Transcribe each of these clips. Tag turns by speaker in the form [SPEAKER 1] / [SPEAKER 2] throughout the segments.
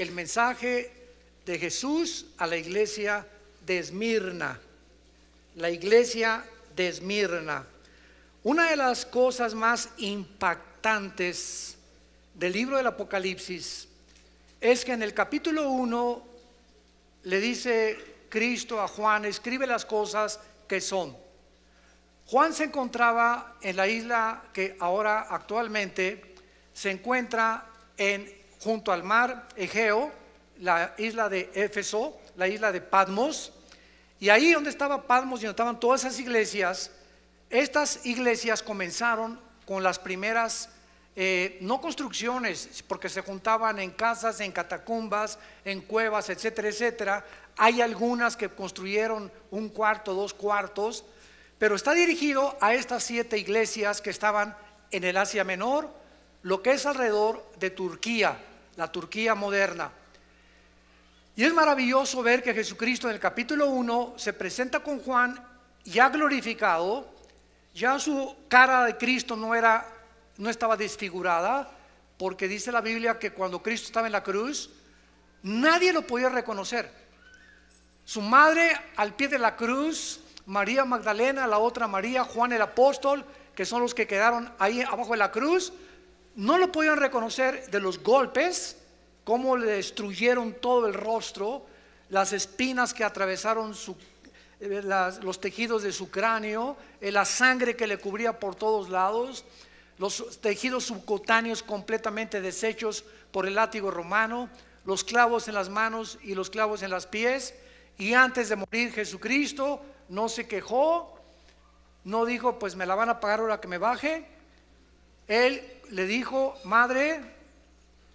[SPEAKER 1] el mensaje de Jesús a la iglesia de Esmirna. La iglesia de Esmirna. Una de las cosas más impactantes del libro del Apocalipsis es que en el capítulo 1 le dice Cristo a Juan, escribe las cosas que son. Juan se encontraba en la isla que ahora actualmente se encuentra en junto al mar Egeo, la isla de Éfeso, la isla de Padmos y ahí donde estaba Padmos y donde estaban todas esas iglesias, estas iglesias comenzaron con las primeras, eh, no construcciones, porque se juntaban en casas, en catacumbas, en cuevas, etcétera, etcétera. Hay algunas que construyeron un cuarto, dos cuartos, pero está dirigido a estas siete iglesias que estaban en el Asia Menor, lo que es alrededor de Turquía, la Turquía moderna. Y es maravilloso ver que Jesucristo en el capítulo 1 se presenta con Juan ya glorificado, ya su cara de Cristo no, era, no estaba desfigurada, porque dice la Biblia que cuando Cristo estaba en la cruz, nadie lo podía reconocer. Su madre al pie de la cruz, María Magdalena, la otra María, Juan el apóstol, que son los que quedaron ahí abajo de la cruz, no lo podían reconocer de los golpes, cómo le destruyeron todo el rostro, las espinas que atravesaron eh, los tejidos de su cráneo, eh, la sangre que le cubría por todos lados, los tejidos subcutáneos completamente deshechos por el látigo romano, los clavos en las manos y los clavos en las pies. Y antes de morir Jesucristo no se quejó, no dijo, pues me la van a pagar ahora que me baje, él le dijo, madre,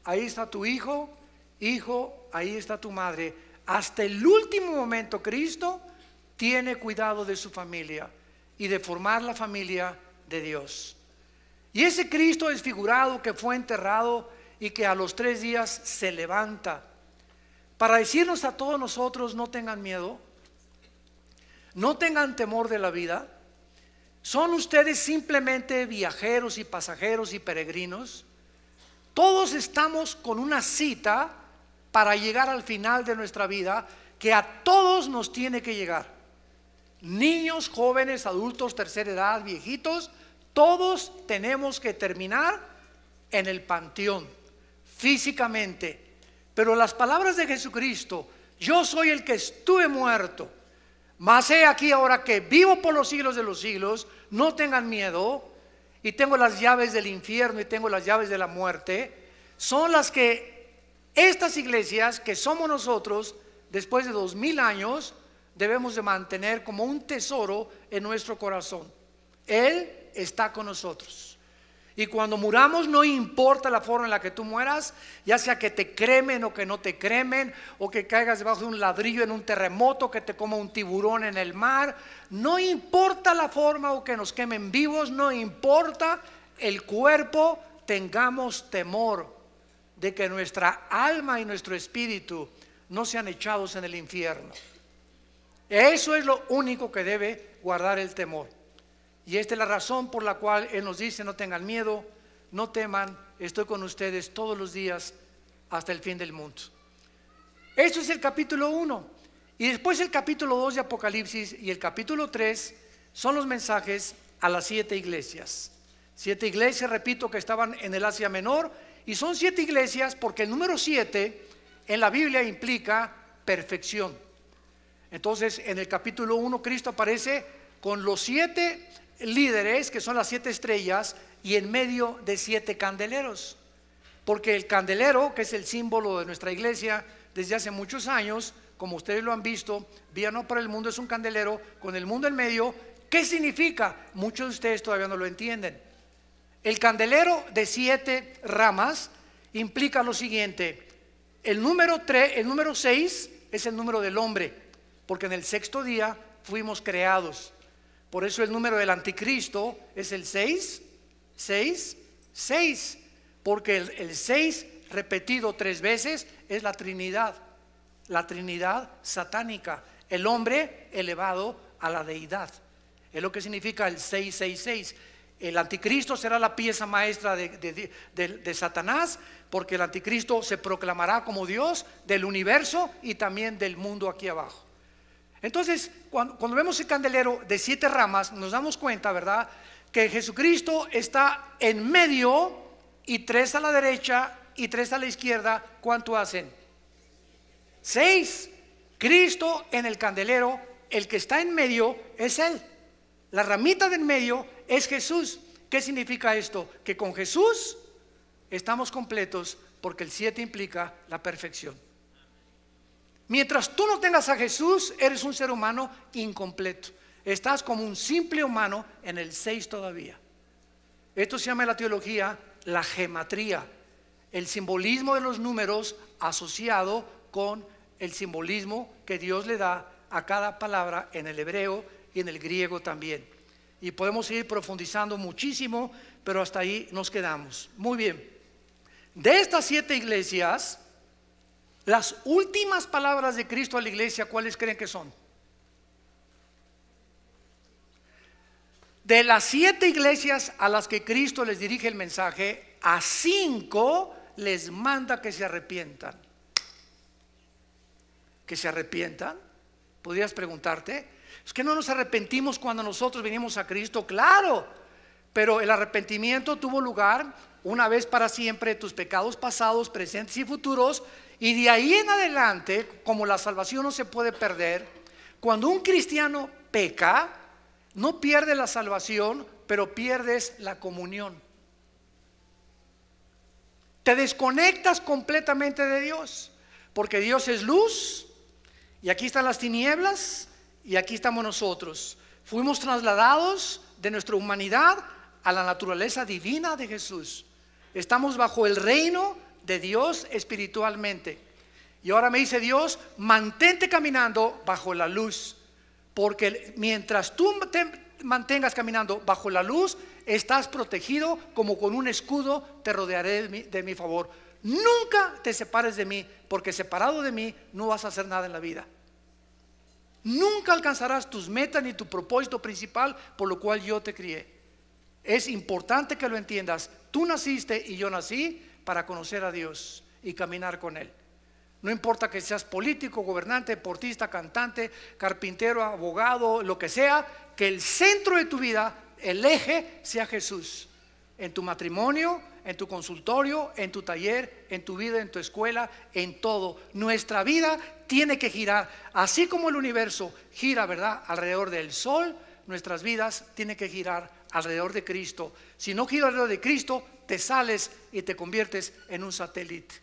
[SPEAKER 1] ahí está tu hijo, hijo, ahí está tu madre. Hasta el último momento Cristo tiene cuidado de su familia y de formar la familia de Dios. Y ese Cristo desfigurado que fue enterrado y que a los tres días se levanta para decirnos a todos nosotros no tengan miedo, no tengan temor de la vida, ¿Son ustedes simplemente viajeros y pasajeros y peregrinos? Todos estamos con una cita para llegar al final de nuestra vida que a todos nos tiene que llegar. Niños, jóvenes, adultos, tercera edad, viejitos, todos tenemos que terminar en el panteón, físicamente. Pero las palabras de Jesucristo, yo soy el que estuve muerto más he aquí ahora que vivo por los siglos de los siglos, no tengan miedo, y tengo las llaves del infierno y tengo las llaves de la muerte, son las que estas iglesias que somos nosotros, después de dos mil años, debemos de mantener como un tesoro en nuestro corazón. Él está con nosotros. Y cuando muramos no importa la forma en la que tú mueras, ya sea que te cremen o que no te cremen, o que caigas debajo de un ladrillo en un terremoto, que te coma un tiburón en el mar, no importa la forma o que nos quemen vivos, no importa el cuerpo, tengamos temor de que nuestra alma y nuestro espíritu no sean echados en el infierno. Eso es lo único que debe guardar el temor. Y esta es la razón por la cual Él nos dice, no tengan miedo, no teman, estoy con ustedes todos los días hasta el fin del mundo. Eso es el capítulo 1. Y después el capítulo 2 de Apocalipsis y el capítulo 3 son los mensajes a las siete iglesias. Siete iglesias, repito, que estaban en el Asia Menor. Y son siete iglesias porque el número siete en la Biblia implica perfección. Entonces, en el capítulo 1 Cristo aparece con los siete líderes, que son las siete estrellas, y en medio de siete candeleros. Porque el candelero, que es el símbolo de nuestra iglesia desde hace muchos años, como ustedes lo han visto, vía no para el mundo es un candelero con el mundo en medio. ¿Qué significa? Muchos de ustedes todavía no lo entienden. El candelero de siete ramas implica lo siguiente. El número tres el número seis es el número del hombre, porque en el sexto día fuimos creados. Por eso el número del anticristo es el 6, 6, 6. Porque el, 6 repetido tres veces es la Trinidad, la Trinidad satánica, el hombre elevado a la deidad. Es lo que significa el 666. El anticristo será la pieza maestra de, Satanás, porque el anticristo se proclamará como Dios del universo y también del mundo aquí abajo. Entonces, cuando, vemos el candelero de siete ramas, nos damos cuenta, ¿verdad? Que Jesucristo está en medio y tres a la derecha y tres a la izquierda. ¿Cuánto hacen? Seis. Cristo en el candelero, el que está en medio es Él. La ramita del medio es Jesús. ¿Qué significa esto? Que con Jesús estamos completos porque el siete implica la perfección. Mientras tú no tengas a Jesús, eres un ser humano incompleto. Estás como un simple humano en el seis todavía. Esto se llama en la teología la gematría, el simbolismo de los números asociado con el simbolismo que Dios le da a cada palabra en el hebreo y en el griego también. Y podemos ir profundizando muchísimo, pero hasta ahí nos quedamos. Muy bien. De estas siete iglesias, las últimas palabras de Cristo a la iglesia, ¿cuáles creen que son? De las siete iglesias a las que Cristo les dirige el mensaje, a cinco les manda que se arrepientan. ¿Que se arrepientan? Podrías preguntarte, es que no nos arrepentimos cuando nosotros venimos a Cristo, claro, pero el arrepentimiento tuvo lugar una vez para siempre, tus pecados pasados, presentes y futuros y de ahí en adelante, como la salvación no se puede perder, cuando un cristiano peca, no pierde la salvación, pero pierdes la comunión. Te desconectas completamente de Dios, porque Dios es luz, y aquí están las tinieblas, y aquí estamos nosotros. Fuimos trasladados de nuestra humanidad a la naturaleza divina de Jesús. Estamos bajo el reino de Dios espiritualmente. Y ahora me dice Dios, mantente caminando bajo la luz, porque mientras tú te mantengas caminando bajo la luz, estás protegido como con un escudo, te rodearé de mi, de mi favor. Nunca te separes de mí, porque separado de mí no vas a hacer nada en la vida. Nunca alcanzarás tus metas ni tu propósito principal por lo cual yo te crié. Es importante que lo entiendas. Tú naciste y yo nací para conocer a Dios y caminar con Él. No importa que seas político, gobernante, deportista, cantante, carpintero, abogado, lo que sea, que el centro de tu vida, el eje, sea Jesús. En tu matrimonio, en tu consultorio, en tu taller, en tu vida, en tu escuela, en todo. Nuestra vida tiene que girar, así como el universo gira, ¿verdad?, alrededor del sol, nuestras vidas tienen que girar alrededor de Cristo. Si no gira alrededor de Cristo, te sales y te conviertes en un satélite.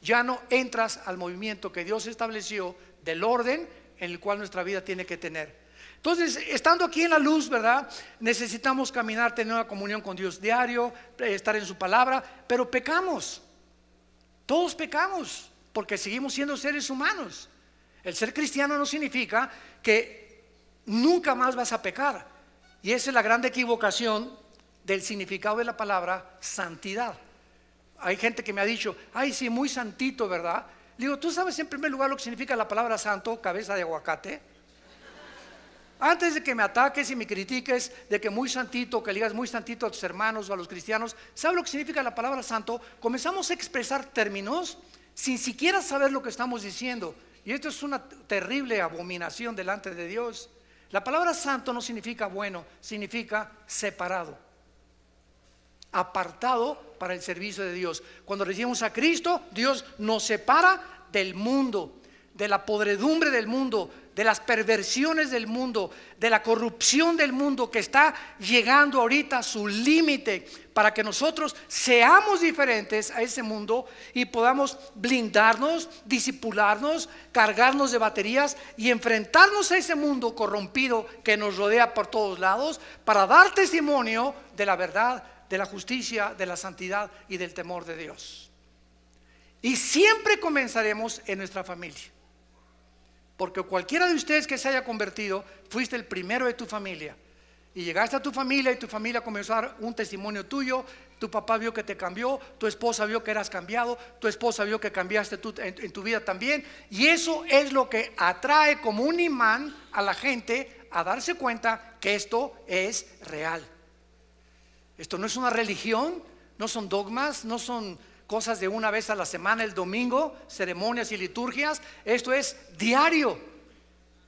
[SPEAKER 1] Ya no entras al movimiento que Dios estableció del orden en el cual nuestra vida tiene que tener. Entonces, estando aquí en la luz, ¿verdad? Necesitamos caminar, tener una comunión con Dios diario, eh, estar en su palabra, pero pecamos. Todos pecamos, porque seguimos siendo seres humanos. El ser cristiano no significa que nunca más vas a pecar. Y esa es la gran equivocación del significado de la palabra santidad. Hay gente que me ha dicho, ay, sí, muy santito, ¿verdad? digo, ¿tú sabes en primer lugar lo que significa la palabra santo, cabeza de aguacate? Antes de que me ataques y me critiques de que muy santito, que digas muy santito a tus hermanos o a los cristianos, ¿sabes lo que significa la palabra santo? Comenzamos a expresar términos sin siquiera saber lo que estamos diciendo. Y esto es una terrible abominación delante de Dios. La palabra santo no significa bueno, significa separado apartado para el servicio de Dios. Cuando recibimos a Cristo, Dios nos separa del mundo, de la podredumbre del mundo, de las perversiones del mundo, de la corrupción del mundo que está llegando ahorita a su límite para que nosotros seamos diferentes a ese mundo y podamos blindarnos, disipularnos, cargarnos de baterías y enfrentarnos a ese mundo corrompido que nos rodea por todos lados para dar testimonio de la verdad de la justicia, de la santidad y del temor de Dios. Y siempre comenzaremos en nuestra familia. Porque cualquiera de ustedes que se haya convertido, fuiste el primero de tu familia. Y llegaste a tu familia y tu familia comenzó a dar un testimonio tuyo. Tu papá vio que te cambió, tu esposa vio que eras cambiado, tu esposa vio que cambiaste en tu vida también. Y eso es lo que atrae como un imán a la gente a darse cuenta que esto es real. Esto no es una religión, no son dogmas, no son cosas de una vez a la semana, el domingo, ceremonias y liturgias. Esto es diario,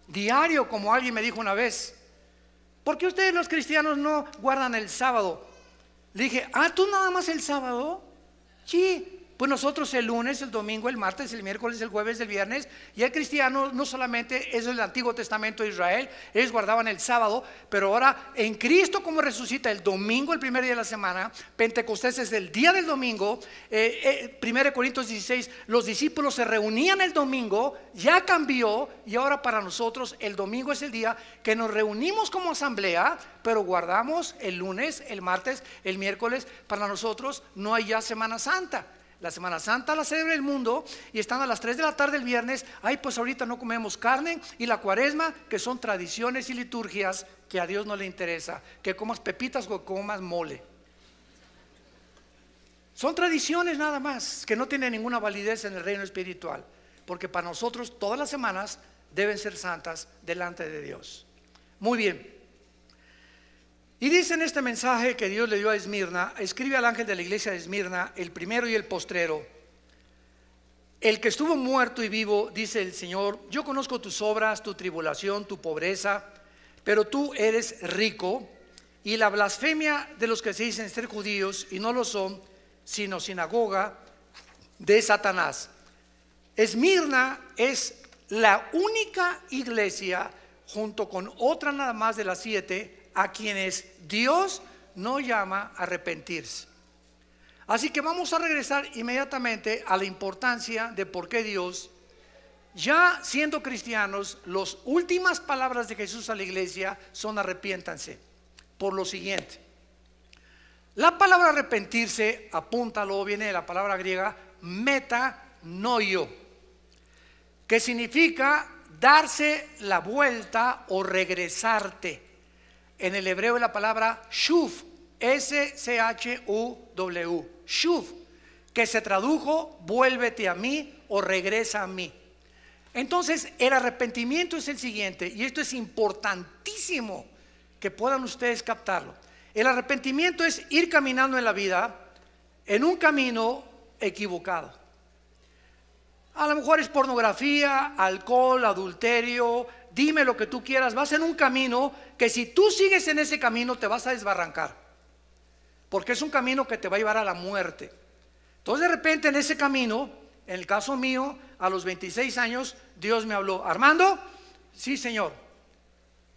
[SPEAKER 1] diario, como alguien me dijo una vez. ¿Por qué ustedes los cristianos no guardan el sábado? Le dije, ah, tú nada más el sábado. Sí, pues nosotros el lunes, el domingo, el martes, el miércoles, el jueves, el viernes, y el cristiano no solamente es el Antiguo Testamento de Israel, ellos guardaban el sábado, pero ahora en Cristo como resucita el domingo, el primer día de la semana, Pentecostés es el día del domingo, eh, eh, 1 Corintios 16, los discípulos se reunían el domingo, ya cambió, y ahora para nosotros el domingo es el día que nos reunimos como asamblea, pero guardamos el lunes, el martes, el miércoles, para nosotros no hay ya Semana Santa. La Semana Santa la celebra el mundo y están a las 3 de la tarde el viernes, ay, pues ahorita no comemos carne y la cuaresma, que son tradiciones y liturgias que a Dios no le interesa, que comas pepitas o comas mole. Son tradiciones nada más, que no tienen ninguna validez en el reino espiritual, porque para nosotros todas las semanas deben ser santas delante de Dios. Muy bien. Y dice en este mensaje que Dios le dio a Esmirna, escribe al ángel de la iglesia de Esmirna, el primero y el postrero, el que estuvo muerto y vivo, dice el Señor, yo conozco tus obras, tu tribulación, tu pobreza, pero tú eres rico y la blasfemia de los que se dicen ser judíos y no lo son, sino sinagoga de Satanás. Esmirna es la única iglesia, junto con otra nada más de las siete, a quienes Dios no llama a arrepentirse. Así que vamos a regresar inmediatamente a la importancia de por qué Dios, ya siendo cristianos, las últimas palabras de Jesús a la iglesia son arrepiéntanse. Por lo siguiente, la palabra arrepentirse, apúntalo, viene de la palabra griega metanoio, que significa darse la vuelta o regresarte. En el hebreo la palabra shuf, S-C-H-U-W, shuf, que se tradujo vuélvete a mí o regresa a mí. Entonces, el arrepentimiento es el siguiente, y esto es importantísimo que puedan ustedes captarlo. El arrepentimiento es ir caminando en la vida en un camino equivocado. A lo mejor es pornografía, alcohol, adulterio, dime lo que tú quieras, vas en un camino que si tú sigues en ese camino te vas a desbarrancar, porque es un camino que te va a llevar a la muerte. Entonces de repente en ese camino, en el caso mío, a los 26 años, Dios me habló, Armando, sí Señor,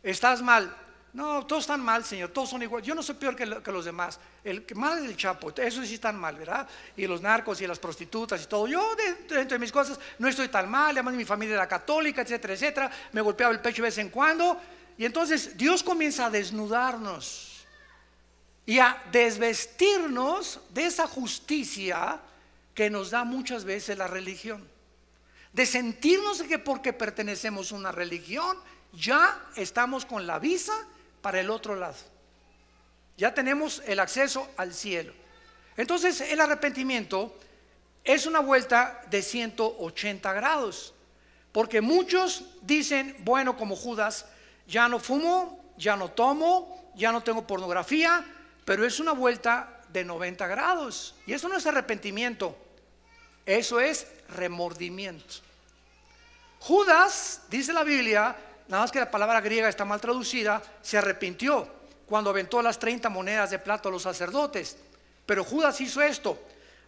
[SPEAKER 1] estás mal, no, todos están mal, Señor, todos son iguales. Yo no soy peor que, los demás. El que mal es el Chapo, eso sí están mal, ¿verdad? Y los narcos y las prostitutas y todo. Yo dentro, dentro de mis cosas no estoy tan mal, además mi familia era católica, etcétera, etcétera. Me golpeaba el pecho de vez en cuando. Y entonces Dios comienza a desnudarnos y a desvestirnos de esa justicia que nos da muchas veces la religión. De sentirnos que porque pertenecemos a una religión, ya estamos con la visa para el otro lado. Ya tenemos el acceso al cielo. Entonces el arrepentimiento es una vuelta de 180 grados, porque muchos dicen, bueno, como Judas, ya no fumo, ya no tomo, ya no tengo pornografía, pero es una vuelta de 90 grados. Y eso no es arrepentimiento, eso es remordimiento. Judas, dice la Biblia, nada más que la palabra griega está mal traducida, se arrepintió cuando aventó las 30 monedas de plata a los sacerdotes. Pero Judas hizo esto.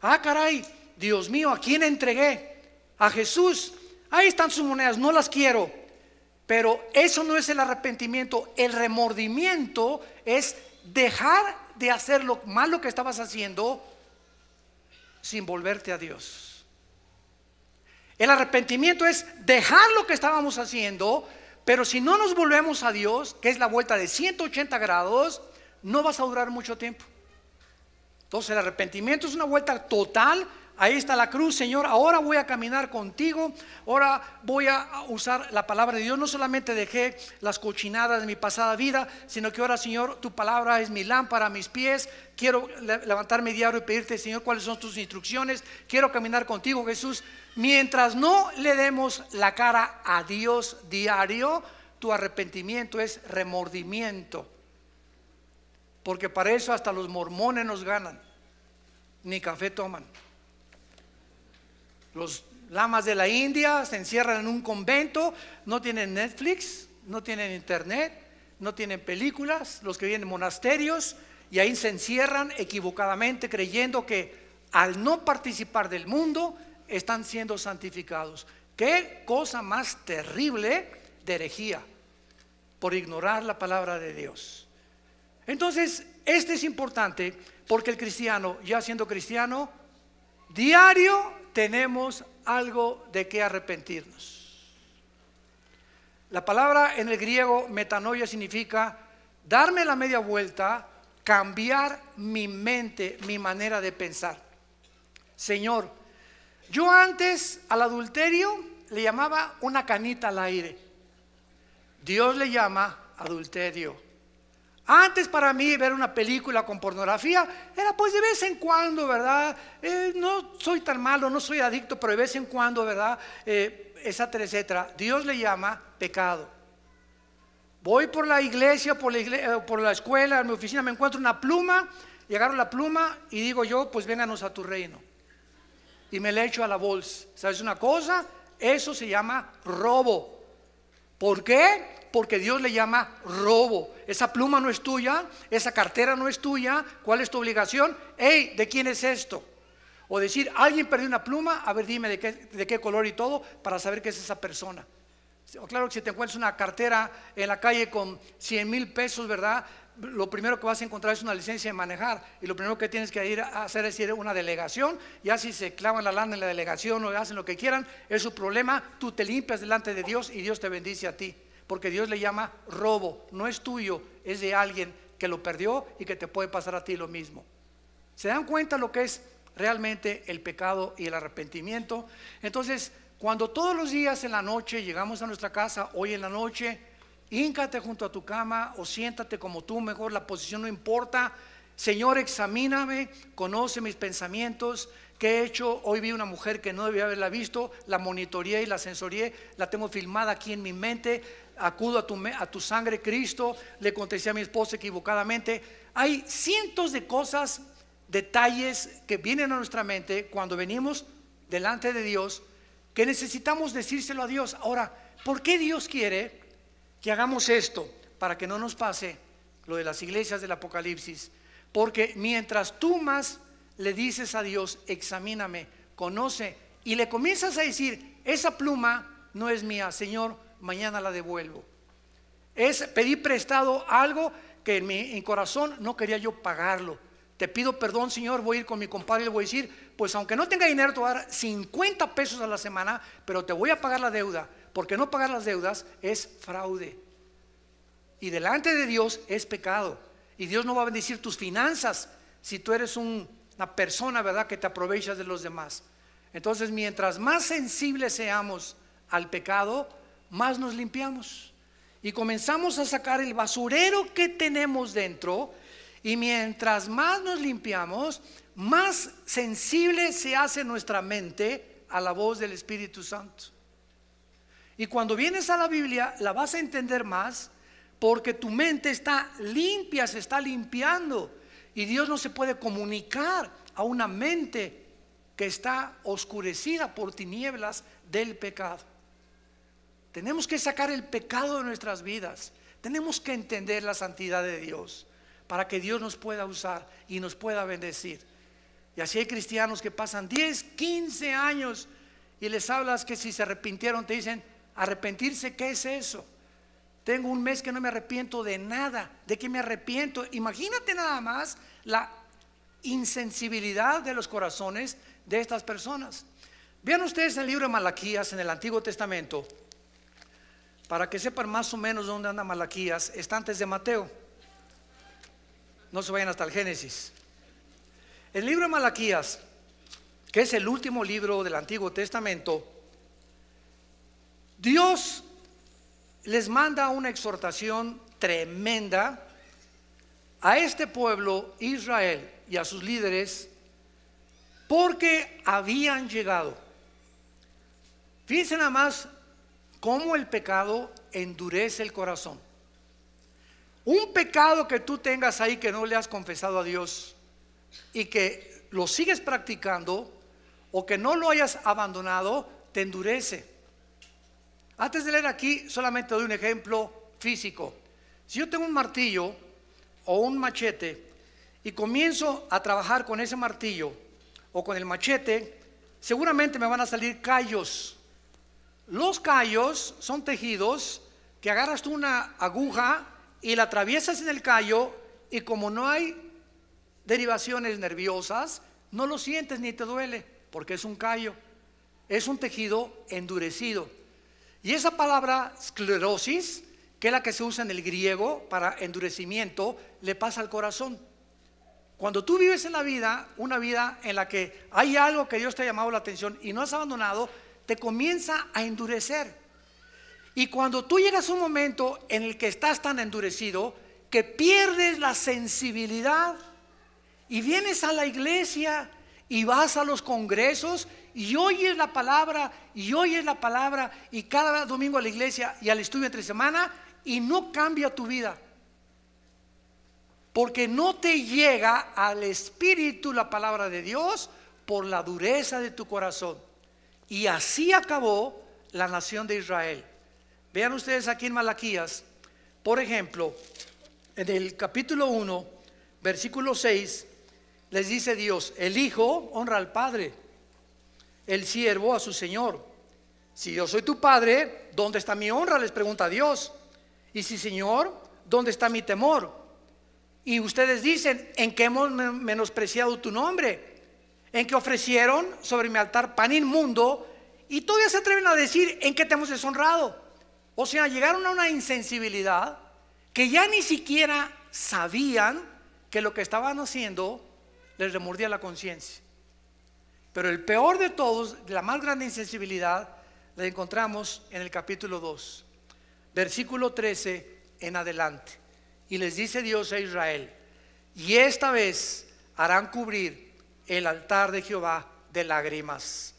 [SPEAKER 1] Ah, caray, Dios mío, ¿a quién entregué? A Jesús. Ahí están sus monedas, no las quiero. Pero eso no es el arrepentimiento. El remordimiento es dejar de hacer lo malo que estabas haciendo sin volverte a Dios. El arrepentimiento es dejar lo que estábamos haciendo pero si no nos volvemos a Dios, que es la vuelta de 180 grados, no vas a durar mucho tiempo. Entonces el arrepentimiento es una vuelta total Ahí está la cruz, Señor. Ahora voy a caminar contigo. Ahora voy a usar la palabra de Dios. No solamente dejé las cochinadas de mi pasada vida, sino que ahora, Señor, tu palabra es mi lámpara mis pies. Quiero levantarme diario y pedirte, Señor, cuáles son tus instrucciones. Quiero caminar contigo, Jesús. Mientras no le demos la cara a Dios diario, tu arrepentimiento es remordimiento. Porque para eso hasta los mormones nos ganan. Ni café toman. Los lamas de la India se encierran en un convento, no tienen Netflix, no tienen internet, no tienen películas, los que vienen monasterios y ahí se encierran equivocadamente creyendo que al no participar del mundo están siendo santificados. Qué cosa más terrible de herejía por ignorar la palabra de Dios. Entonces, este es importante porque el cristiano, ya siendo cristiano, diario tenemos algo de qué arrepentirnos. La palabra en el griego metanoia significa darme la media vuelta, cambiar mi mente, mi manera de pensar. Señor, yo antes al adulterio le llamaba una canita al aire. Dios le llama adulterio. Antes para mí ver una película con pornografía era pues de vez en cuando, ¿verdad? Eh, no soy tan malo, no soy adicto, pero de vez en cuando, ¿verdad? Esa eh, etcétera, etcétera. Dios le llama pecado. Voy por la iglesia, por la, eh, por la escuela, en mi oficina, me encuentro una pluma, llegaron la pluma y digo yo, pues vénganos a tu reino. Y me la echo a la bolsa. ¿Sabes una cosa? Eso se llama robo. ¿Por qué? porque Dios le llama robo. Esa pluma no es tuya, esa cartera no es tuya. ¿Cuál es tu obligación? ¡Ey! ¿De quién es esto? O decir, alguien perdió una pluma, a ver, dime de qué, de qué color y todo, para saber qué es esa persona. Claro que si te encuentras una cartera en la calle con 100 mil pesos, ¿verdad? Lo primero que vas a encontrar es una licencia de manejar y lo primero que tienes que ir a hacer es ir a una delegación. Ya si se clavan la lana en la delegación o hacen lo que quieran, es su problema. Tú te limpias delante de Dios y Dios te bendice a ti porque Dios le llama robo, no es tuyo, es de alguien que lo perdió y que te puede pasar a ti lo mismo. ¿Se dan cuenta lo que es realmente el pecado y el arrepentimiento? Entonces, cuando todos los días en la noche llegamos a nuestra casa, hoy en la noche, híncate junto a tu cama o siéntate como tú, mejor la posición no importa. Señor, examíname, conoce mis pensamientos, ¿Qué he hecho? Hoy vi una mujer que no debía haberla visto, la monitoreé y la censoré, la tengo filmada aquí en mi mente, acudo a tu, a tu sangre, Cristo, le contesté a mi esposa equivocadamente. Hay cientos de cosas, detalles que vienen a nuestra mente cuando venimos delante de Dios que necesitamos decírselo a Dios. Ahora, ¿por qué Dios quiere que hagamos esto? Para que no nos pase lo de las iglesias del Apocalipsis. Porque mientras tú más le dices a Dios, examíname, conoce, y le comienzas a decir, esa pluma no es mía, Señor, mañana la devuelvo. Es pedir prestado algo que en mi corazón no quería yo pagarlo. Te pido perdón, Señor, voy a ir con mi compadre y le voy a decir, pues aunque no tenga dinero, te voy a dar 50 pesos a la semana, pero te voy a pagar la deuda, porque no pagar las deudas es fraude. Y delante de Dios es pecado. Y Dios no va a bendecir tus finanzas si tú eres una persona, ¿verdad?, que te aprovechas de los demás. Entonces, mientras más sensibles seamos al pecado, más nos limpiamos. Y comenzamos a sacar el basurero que tenemos dentro. Y mientras más nos limpiamos, más sensible se hace nuestra mente a la voz del Espíritu Santo. Y cuando vienes a la Biblia, la vas a entender más porque tu mente está limpia, se está limpiando. Y Dios no se puede comunicar a una mente que está oscurecida por tinieblas del pecado. Tenemos que sacar el pecado de nuestras vidas. Tenemos que entender la santidad de Dios para que Dios nos pueda usar y nos pueda bendecir. Y así hay cristianos que pasan 10, 15 años y les hablas que si se arrepintieron te dicen, arrepentirse, ¿qué es eso? Tengo un mes que no me arrepiento de nada, de qué me arrepiento. Imagínate nada más la insensibilidad de los corazones de estas personas. Vean ustedes el libro de Malaquías en el Antiguo Testamento, para que sepan más o menos dónde anda Malaquías, está antes de Mateo. No se vayan hasta el Génesis. El libro de Malaquías, que es el último libro del Antiguo Testamento, Dios les manda una exhortación tremenda a este pueblo, Israel, y a sus líderes, porque habían llegado. Fíjense nada más cómo el pecado endurece el corazón. Un pecado que tú tengas ahí que no le has confesado a Dios y que lo sigues practicando o que no lo hayas abandonado, te endurece. Antes de leer aquí, solamente doy un ejemplo físico. Si yo tengo un martillo o un machete y comienzo a trabajar con ese martillo o con el machete, seguramente me van a salir callos los callos son tejidos que agarras tú una aguja y la atraviesas en el callo y como no hay derivaciones nerviosas, no lo sientes ni te duele, porque es un callo. Es un tejido endurecido. Y esa palabra esclerosis, que es la que se usa en el griego para endurecimiento, le pasa al corazón. Cuando tú vives en la vida, una vida en la que hay algo que Dios te ha llamado la atención y no has abandonado, te comienza a endurecer. Y cuando tú llegas a un momento en el que estás tan endurecido, que pierdes la sensibilidad y vienes a la iglesia y vas a los congresos y oyes la palabra y oyes la palabra y cada domingo a la iglesia y al estudio entre semana y no cambia tu vida. Porque no te llega al espíritu la palabra de Dios por la dureza de tu corazón. Y así acabó la nación de Israel. Vean ustedes aquí en Malaquías, por ejemplo, en el capítulo 1, versículo 6, les dice Dios, el Hijo honra al Padre, el siervo a su Señor. Si yo soy tu Padre, ¿dónde está mi honra? Les pregunta Dios. Y si Señor, ¿dónde está mi temor? Y ustedes dicen, ¿en qué hemos menospreciado tu nombre? en que ofrecieron sobre mi altar pan inmundo y todavía se atreven a decir en qué te hemos deshonrado. O sea, llegaron a una insensibilidad que ya ni siquiera sabían que lo que estaban haciendo les remordía la conciencia. Pero el peor de todos, la más grande insensibilidad, la encontramos en el capítulo 2, versículo 13 en adelante. Y les dice Dios a Israel, y esta vez harán cubrir el altar de Jehová de lágrimas,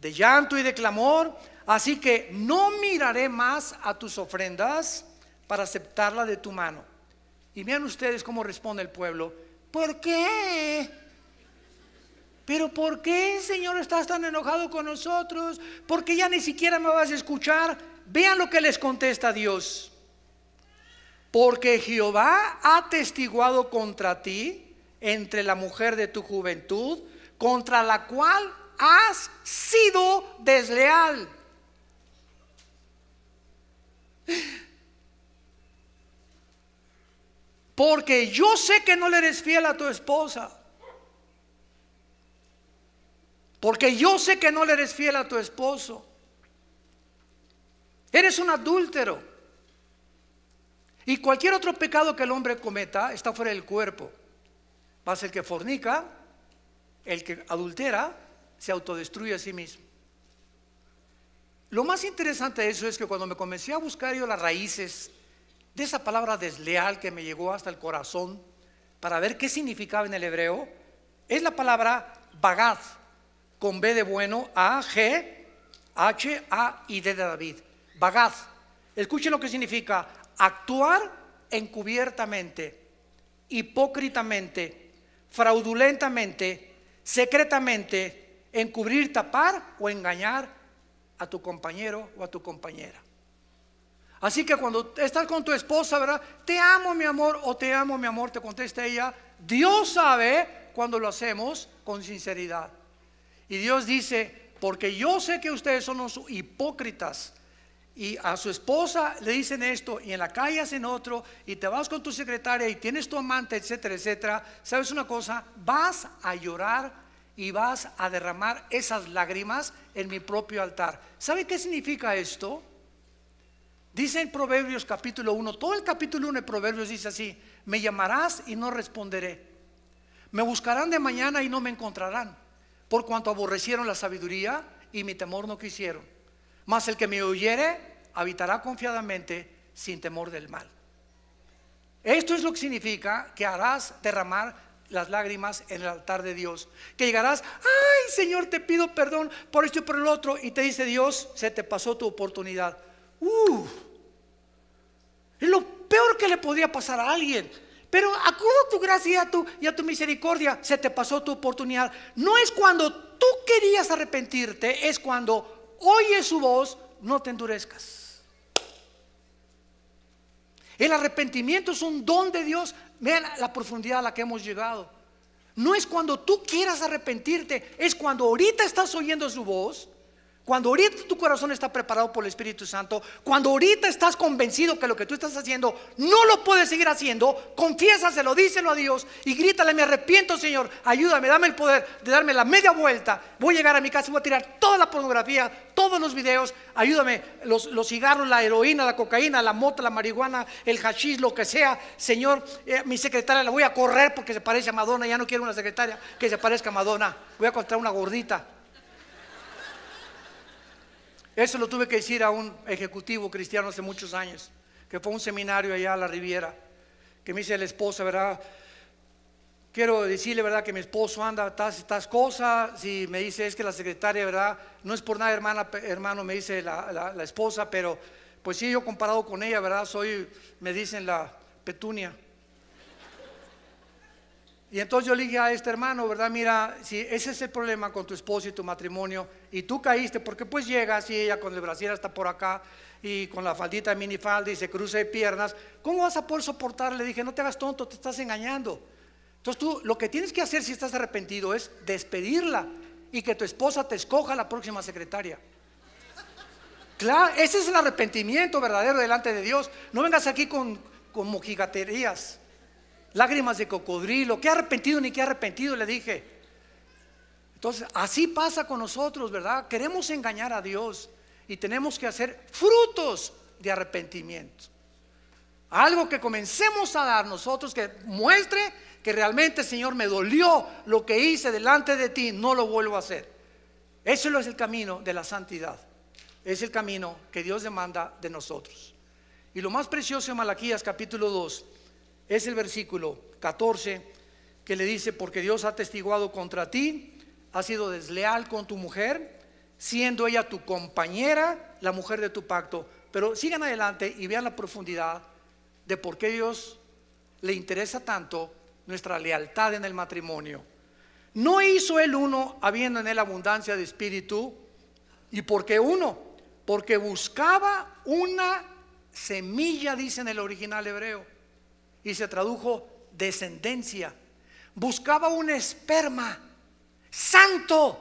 [SPEAKER 1] de llanto y de clamor. Así que no miraré más a tus ofrendas para aceptarla de tu mano. Y vean ustedes cómo responde el pueblo. ¿Por qué? Pero ¿por qué, Señor, estás tan enojado con nosotros? Porque ya ni siquiera me vas a escuchar? Vean lo que les contesta Dios. Porque Jehová ha testiguado contra ti entre la mujer de tu juventud, contra la cual has sido desleal. Porque yo sé que no le eres fiel a tu esposa. Porque yo sé que no le eres fiel a tu esposo. Eres un adúltero. Y cualquier otro pecado que el hombre cometa está fuera del cuerpo. Pasa el que fornica, el que adultera, se autodestruye a sí mismo. Lo más interesante de eso es que cuando me comencé a buscar yo las raíces de esa palabra desleal que me llegó hasta el corazón para ver qué significaba en el hebreo, es la palabra bagad con B de bueno, A, G, H, A y D de David. Bagad. Escuchen lo que significa actuar encubiertamente, hipócritamente, fraudulentamente, secretamente, encubrir, tapar o engañar a tu compañero o a tu compañera. Así que cuando estás con tu esposa, ¿verdad? Te amo, mi amor, o te amo, mi amor, te contesta ella. Dios sabe cuando lo hacemos con sinceridad. Y Dios dice, porque yo sé que ustedes son los hipócritas y a su esposa le dicen esto y en la calle hacen otro y te vas con tu secretaria y tienes tu amante, etcétera, etcétera, ¿sabes una cosa? Vas a llorar y vas a derramar esas lágrimas en mi propio altar. ¿Sabe qué significa esto? Dice en Proverbios capítulo 1, todo el capítulo 1 de Proverbios dice así, me llamarás y no responderé. Me buscarán de mañana y no me encontrarán, por cuanto aborrecieron la sabiduría y mi temor no quisieron. Mas el que me oyere habitará confiadamente sin temor del mal. Esto es lo que significa que harás derramar las lágrimas en el altar de Dios. Que llegarás, ay Señor, te pido perdón por esto y por el otro. Y te dice Dios, se te pasó tu oportunidad. es lo peor que le podía pasar a alguien. Pero acudo a tu gracia a y a tu misericordia. Se te pasó tu oportunidad. No es cuando tú querías arrepentirte, es cuando oye su voz, no te endurezcas. El arrepentimiento es un don de Dios. Vean la profundidad a la que hemos llegado. No es cuando tú quieras arrepentirte, es cuando ahorita estás oyendo su voz cuando ahorita tu corazón está preparado por el Espíritu Santo, cuando ahorita estás convencido que lo que tú estás haciendo no lo puedes seguir haciendo, confiésaselo, díselo a Dios y grítale, me arrepiento Señor, ayúdame, dame el poder de darme la media vuelta, voy a llegar a mi casa y voy a tirar toda la pornografía, todos los videos, ayúdame, los, cigarros, la heroína, la cocaína, la mota, la marihuana, el hashish, lo que sea, Señor, eh, mi secretaria la voy a correr porque se parece a Madonna, ya no quiero una secretaria que se parezca a Madonna, voy a encontrar una gordita. Eso lo tuve que decir a un ejecutivo cristiano hace muchos años, que fue a un seminario allá a la Riviera, que me dice la esposa, ¿verdad? Quiero decirle, ¿verdad? Que mi esposo anda estas, cosas y me dice, es que la secretaria, ¿verdad? No es por nada, hermana, hermano, me dice la, la esposa, pero pues sí, yo comparado con ella, ¿verdad? Soy, me dicen la petunia. Y entonces yo le dije a este hermano, ¿verdad? Mira, si ese es el problema con tu esposo y tu matrimonio, y tú caíste, porque pues llegas y ella con el brasier hasta por acá, y con la faldita de minifalda y se cruza de piernas, ¿cómo vas a poder soportar? Le dije, no te hagas tonto, te estás engañando. Entonces tú lo que tienes que hacer si estás arrepentido es despedirla y que tu esposa te escoja la próxima secretaria. Claro, ese es el arrepentimiento verdadero delante de Dios. No vengas aquí con mojigaterías lágrimas de cocodrilo, qué arrepentido ni qué arrepentido, le dije. Entonces, así pasa con nosotros, ¿verdad? Queremos engañar a Dios y tenemos que hacer frutos de arrepentimiento. Algo que comencemos a dar nosotros que muestre que realmente, Señor, me dolió lo que hice delante de ti, no lo vuelvo a hacer. Ese es el camino de la santidad. Es el camino que Dios demanda de nosotros. Y lo más precioso en Malaquías capítulo 2 es el versículo 14 que le dice, porque Dios ha testiguado contra ti, ha sido desleal con tu mujer, siendo ella tu compañera, la mujer de tu pacto. Pero sigan adelante y vean la profundidad de por qué Dios le interesa tanto nuestra lealtad en el matrimonio. No hizo el uno habiendo en él abundancia de espíritu. ¿Y porque uno? Porque buscaba una semilla, dice en el original hebreo y se tradujo descendencia. Buscaba un esperma santo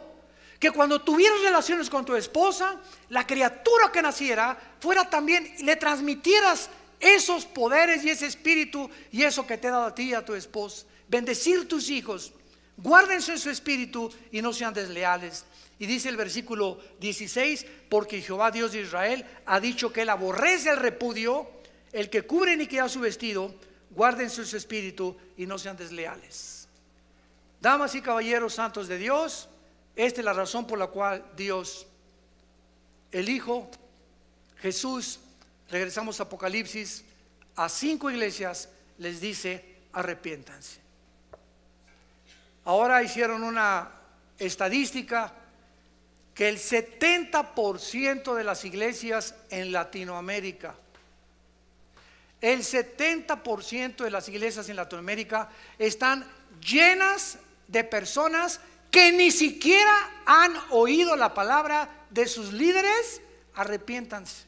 [SPEAKER 1] que cuando tuvieras relaciones con tu esposa, la criatura que naciera fuera también, y le transmitieras esos poderes y ese espíritu y eso que te dado a ti y a tu esposa. Bendecir tus hijos, guárdense en su espíritu y no sean desleales. Y dice el versículo 16, porque Jehová Dios de Israel ha dicho que él aborrece el repudio, el que cubre ni queda su vestido, guarden su espíritu y no sean desleales. Damas y caballeros santos de Dios, esta es la razón por la cual Dios, el Hijo, Jesús, regresamos a Apocalipsis, a cinco iglesias les dice, arrepiéntanse. Ahora hicieron una estadística que el 70% de las iglesias en Latinoamérica el 70% de las iglesias en Latinoamérica están llenas de personas que ni siquiera han oído la palabra de sus líderes, arrepiéntanse.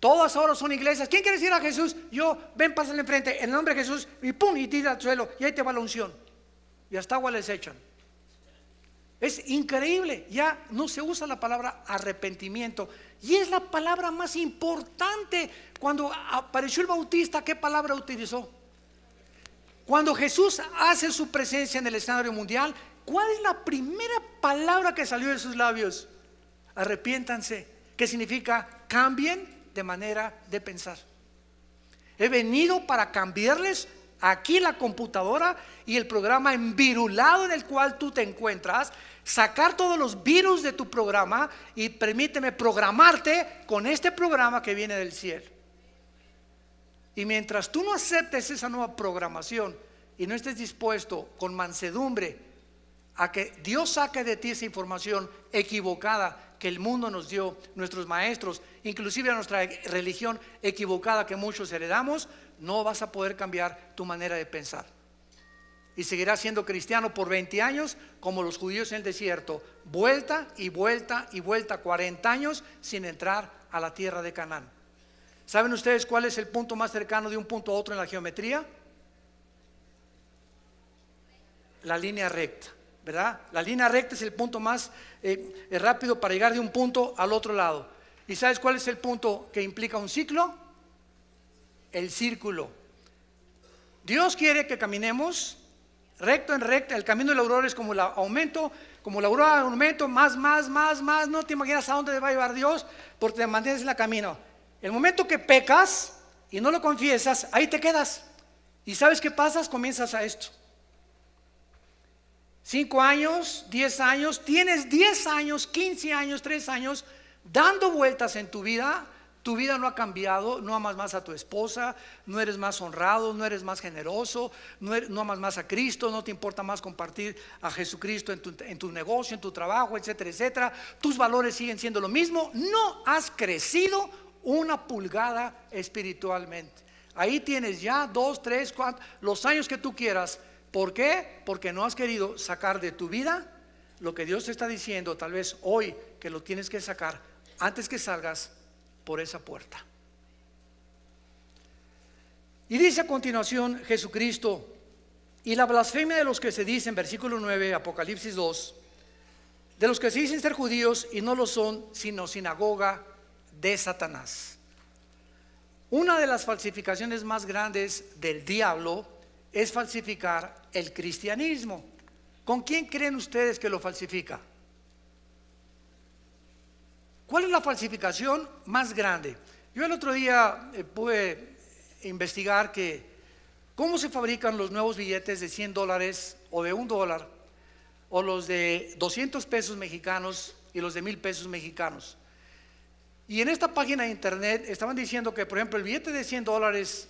[SPEAKER 1] Todas ahora son iglesias. ¿Quién quiere decir a Jesús? Yo, ven, pásale enfrente, en el nombre de Jesús, y pum, y tira al suelo, y ahí te va la unción. Y hasta agua les echan. Es increíble, ya no se usa la palabra arrepentimiento. Y es la palabra más importante. Cuando apareció el bautista, ¿qué palabra utilizó? Cuando Jesús hace su presencia en el escenario mundial, ¿cuál es la primera palabra que salió de sus labios? Arrepiéntanse, que significa cambien de manera de pensar. He venido para cambiarles Aquí la computadora y el programa envirulado en el cual tú te encuentras, sacar todos los virus de tu programa y permíteme programarte con este programa que viene del cielo. Y mientras tú no aceptes esa nueva programación y no estés dispuesto con mansedumbre a que Dios saque de ti esa información equivocada que el mundo nos dio, nuestros maestros, inclusive a nuestra religión equivocada que muchos heredamos, no vas a poder cambiar tu manera de pensar. Y seguirás siendo cristiano por 20 años, como los judíos en el desierto, vuelta y vuelta y vuelta, 40 años sin entrar a la tierra de Canaán. ¿Saben ustedes cuál es el punto más cercano de un punto a otro en la geometría? La línea recta, ¿verdad? La línea recta es el punto más eh, rápido para llegar de un punto al otro lado. ¿Y sabes cuál es el punto que implica un ciclo? el círculo. Dios quiere que caminemos recto en recto. El camino la aurora es como el aumento, como la aurora aumento, más, más, más, más. No te imaginas a dónde te va a llevar Dios porque te mantienes en la camino. El momento que pecas y no lo confiesas, ahí te quedas. ¿Y sabes qué pasas? Comienzas a esto. Cinco años, diez años, tienes diez años, quince años, tres años, dando vueltas en tu vida tu vida no ha cambiado, no amas más a tu esposa, no eres más honrado, no eres más generoso, er-, no, amas más a Cristo, no te importa más compartir a Jesucristo en tu, en tu negocio, en tu trabajo, etcétera, etcétera. Tus valores siguen siendo lo mismo, no has crecido una pulgada espiritualmente. Ahí tienes ya dos, tres, cuatro, los años que tú quieras. ¿Por qué? Porque no has querido sacar de tu vida lo que Dios te está diciendo, tal vez hoy que lo tienes que sacar antes que salgas por esa puerta. Y dice a continuación Jesucristo, y la blasfemia de los que se dicen, versículo 9, Apocalipsis 2, de los que se dicen ser judíos y no lo son, sino sinagoga de Satanás. Una de las falsificaciones más grandes del diablo es falsificar el cristianismo. ¿Con quién creen ustedes que lo falsifica? ¿Cuál es la falsificación más grande? Yo el otro día eh, pude investigar que cómo se fabrican los nuevos billetes de 100 dólares o de un dólar o los de 200 pesos mexicanos y los de mil pesos mexicanos. Y en esta página de internet estaban diciendo que, por ejemplo, el billete de 100 dólares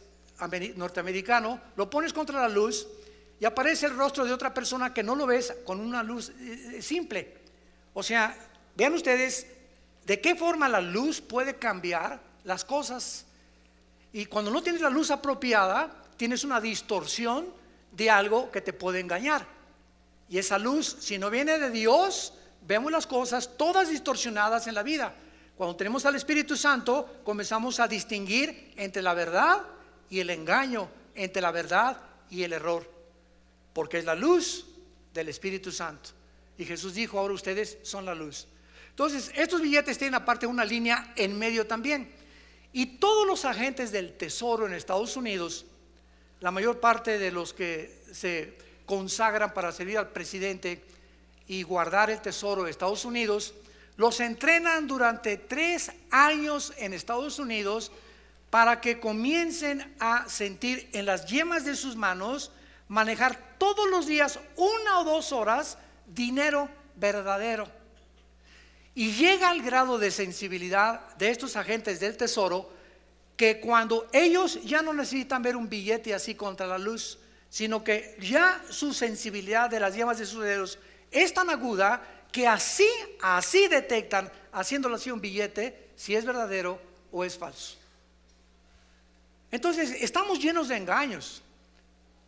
[SPEAKER 1] norteamericano lo pones contra la luz y aparece el rostro de otra persona que no lo ves con una luz eh, eh, simple. O sea, vean ustedes ¿De qué forma la luz puede cambiar las cosas? Y cuando no tienes la luz apropiada, tienes una distorsión de algo que te puede engañar. Y esa luz, si no viene de Dios, vemos las cosas todas distorsionadas en la vida. Cuando tenemos al Espíritu Santo, comenzamos a distinguir entre la verdad y el engaño, entre la verdad y el error, porque es la luz del Espíritu Santo. Y Jesús dijo, ahora ustedes son la luz. Entonces, estos billetes tienen aparte una línea en medio también. Y todos los agentes del Tesoro en Estados Unidos, la mayor parte de los que se consagran para servir al presidente y guardar el Tesoro de Estados Unidos, los entrenan durante tres años en Estados Unidos para que comiencen a sentir en las yemas de sus manos, manejar todos los días una o dos horas dinero verdadero. Y llega al grado de sensibilidad de estos agentes del tesoro que cuando ellos ya no necesitan ver un billete así contra la luz, sino que ya su sensibilidad de las llamas de sus dedos es tan aguda que así, así detectan, haciéndolo así un billete, si es verdadero o es falso. Entonces, estamos llenos de engaños.